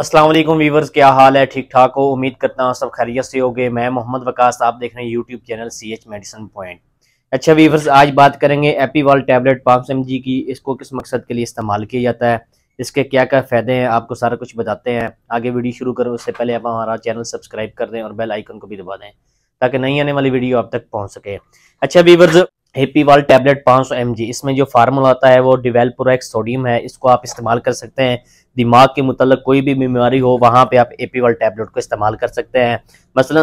अस्सलाम वालेकुम वीवर्स क्या हाल है ठीक ठाक हो उम्मीद करता हूँ सब खैरियत से हो गए मैं मोहम्मद वकास आप देख रहे हैं YouTube channel C H medicine point अच्छा वीवर्स आज बात करेंगे एपी वाल टैबलेट पाँच एम जी की इसको किस मकसद के लिए इस्तेमाल किया जाता है इसके क्या क्या फ़ायदे हैं आपको सारा कुछ बताते हैं आगे वीडियो शुरू करो उससे पहले आप हमारा चैनल सब्सक्राइब कर दें और बेल आइकन को भी दबा दें ताकि नई आने वाली वीडियो आप तक पहुँच सके अच्छा वीवर्स एपी वाल टैबलेट एम जी इसमें जो फार्मूला आता है वो डिवेलपोरेक्स सोडियम है इसको आप इस्तेमाल कर सकते हैं दिमाग के मुतल कोई भी बीमारी हो वहाँ पर आप ए पी वाल टैबलेट को इस्तेमाल कर सकते हैं मसला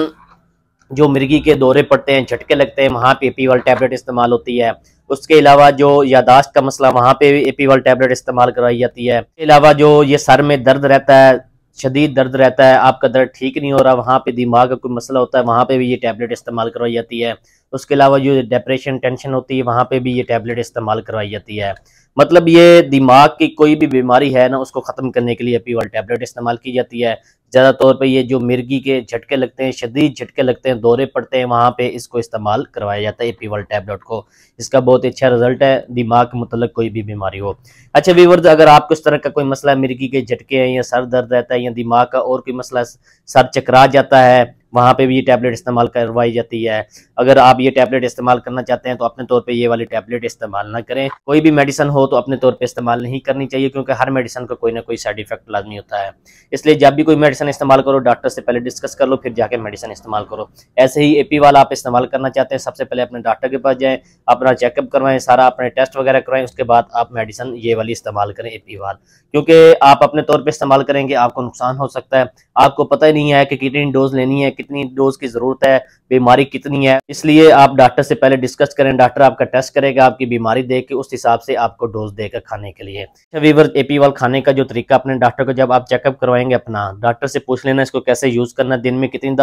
जो मिर्गी के दौरे पड़ते हैं झटके लगते हैं वहाँ पे ए पी वाल टैबलेट इस्तेमाल होती है उसके अलावा जो यादाश्त का मसला वहाँ पे ए पी वाल टैबलेट इस्तेमाल कराई जाती है इसके अलावा जो ये सर में दर्द रहता है शदीद दर्द रहता है आपका दर्द ठीक नहीं हो रहा वहाँ पे दिमाग का कोई मसला होता है वहाँ पे भी ये टैबलेट इस्तेमाल करवाई जाती है उसके अलावा जो डिप्रेशन टेंशन होती है वहाँ पे भी ये टैबलेट इस्तेमाल करवाई जाती है मतलब ये दिमाग की कोई भी बीमारी है ना उसको ख़त्म करने के लिए पीवल टैबलेट इस्तेमाल की जाती है ज़्यादा तौर पर ये जो मिर्गी के झटके लगते हैं शदीद झटके लगते हैं दौरे पड़ते हैं वहाँ पर इसको इस्तेमाल करवाया जाता है पीवल टैबलेट को इसका बहुत अच्छा रिजल्ट है दिमाग के मतलब कोई भी बीमारी हो अच्छा वीवर्स अगर आपको इस तरह का कोई मसला मिर्गी के झटके हैं या सर दर्द रहता है या दिमाग का और कोई मसला सर चकरा जाता है वहाँ पे भी ये टैबलेट इस्तेमाल करवाई जाती है अगर आप ये टैबलेट इस्तेमाल करना चाहते हैं तो अपने तौर पे ये वाली टैबलेट इस्तेमाल ना करें कोई भी मेडिसन हो तो अपने तौर पे इस्तेमाल नहीं करनी चाहिए क्योंकि हर मेडिसन का कोई ना कोई साइड इफेक्ट लाजमी होता है इसलिए जब भी कोई मेडिसन इस्तेमाल करो डॉक्टर से पहले डिस्कस कर लो फिर जाके मेडिसन इस्तेमाल करो ऐसे ही ए वाला आप इस्तेमाल करना चाहते हैं सबसे पहले अपने डॉक्टर के पास जाएँ अपना चेकअप करवाएं सारा अपने टेस्ट वगैरह करवाएं उसके बाद आप मेडिसन ये वाली इस्तेमाल करें ए वाल क्योंकि आप अपने तौर पर इस्तेमाल करेंगे आपको नुकसान हो सकता है आपको पता ही नहीं है कि कितनी डोज लेनी है कितनी डोज की जरूरत है बीमारी कितनी है इसलिए आप डॉक्टर से पहले डिस्कस करें डॉक्टर आपका टेस्ट करेगा आपकी बीमारी देख के उस हिसाब से आपको डोज देकर खाने के लिए वीवर अच्छा वाल खाने का जो तरीका अपने डॉक्टर को जब आप चेकअप करवाएंगे अपना डॉक्टर से पूछ लेना इसको कैसे यूज करना दिन में कितनी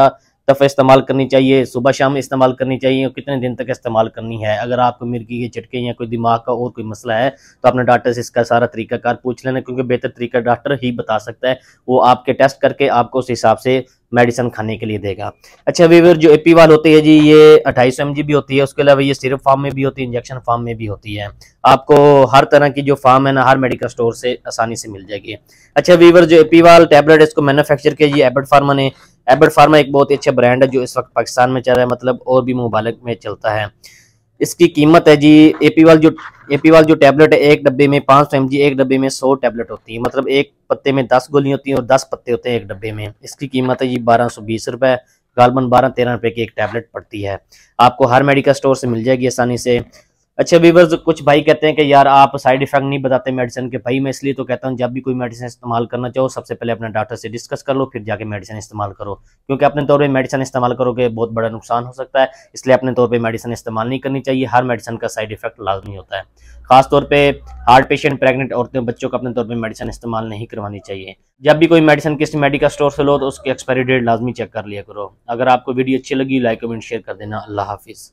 दफ़ा इस्तेमाल करनी चाहिए सुबह शाम इस्तेमाल करनी चाहिए और कितने दिन तक इस्तेमाल करनी है अगर आपको मिर्गी के झटके या कोई दिमाग का और कोई मसला है तो अपने डॉक्टर से इसका सारा तरीकाकार पूछ लेना क्योंकि बेहतर तरीका डॉक्टर ही बता सकता है वो आपके टेस्ट करके आपको उस हिसाब से मेडिसिन खाने के लिए देगा अच्छा वीवर जो एपी वाल होती है जी ये अट्ठाईस सौ भी होती है उसके अलावा ये सिरप फार्म में भी होती है इंजेक्शन फार्म में भी होती है आपको हर तरह की जो फार्म है ना हर मेडिकल स्टोर से आसानी से मिल जाएगी अच्छा वीवर जो एपी वाल टेबलेट इसको मैनुफेक्चर किया जी एबर्ट फार्मा ने एबड फार्मा एक बहुत ही अच्छा ब्रांड है जो इस वक्त पाकिस्तान में चल रहा है मतलब और भी मुबालक में चलता है इसकी कीमत है जी एपी वाल जो एपी वाल जो टैबलेट है एक डब्बे में पाँच सौ एम एक डब्बे में सौ टैबलेट होती है मतलब एक पत्ते में दस गोली होती है और दस पत्ते होते हैं एक डब्बे में इसकी कीमत है जी बारह सौ बीस रुपये गालबन बारह तेरह रुपये की एक टैबलेट पड़ती है आपको हर मेडिकल स्टोर से मिल जाएगी आसानी से अच्छा वीवर्स कुछ भाई कहते हैं कि यार आप साइड इफेक्ट नहीं बताते मेडिसिन के भाई मैं इसलिए तो कहता हूँ जब भी कोई मेडिसिन इस्तेमाल करना चाहो सबसे पहले अपने डॉक्टर से डिस्कस कर लो फिर जाके मेडिसिन इस्तेमाल करो क्योंकि अपने तौर पे मेडिसिन इस्तेमाल करोगे बहुत बड़ा नुकसान हो सकता है इसलिए अपने तौर पर मेडिसिन इस्तेमाल नहीं करनी चाहिए हर मेडिसिन का साइड इफेक्ट लाजमी होता है खासतौर पर हार्ट पेशेंट प्रेगनेंट औरतें बच्चों को अपने तौर पर मेडिसिन इस्तेमाल नहीं करवानी चाहिए जब भी कोई मेडिसिन किसी मेडिकल स्टोर से लो तो उसकी एक्सपायरी डेट लाजमी चेक कर लिया करो अगर आपको वीडियो अच्छी लगी लाइक कमेंट शेयर कर देना अल्लाह हाफिज़